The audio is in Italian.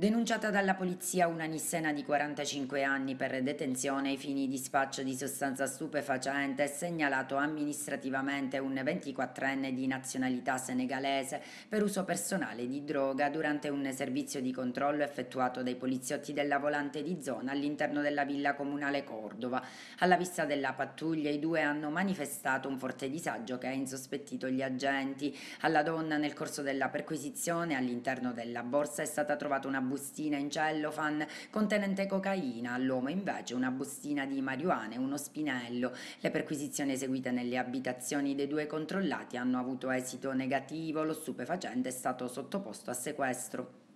denunciata dalla polizia una nissena di 45 anni per detenzione ai fini di spaccio di sostanza stupefacente e segnalato amministrativamente un 24enne di nazionalità senegalese per uso personale di droga durante un servizio di controllo effettuato dai poliziotti della volante di zona all'interno della villa comunale Cordova. Alla vista della pattuglia i due hanno manifestato un forte disagio che ha insospettito gli agenti. Alla donna nel corso della perquisizione all'interno della borsa è stata trovata una bustina in cellofan contenente cocaina, all'uomo invece una bustina di marijuana e uno spinello. Le perquisizioni eseguite nelle abitazioni dei due controllati hanno avuto esito negativo, lo stupefacente è stato sottoposto a sequestro.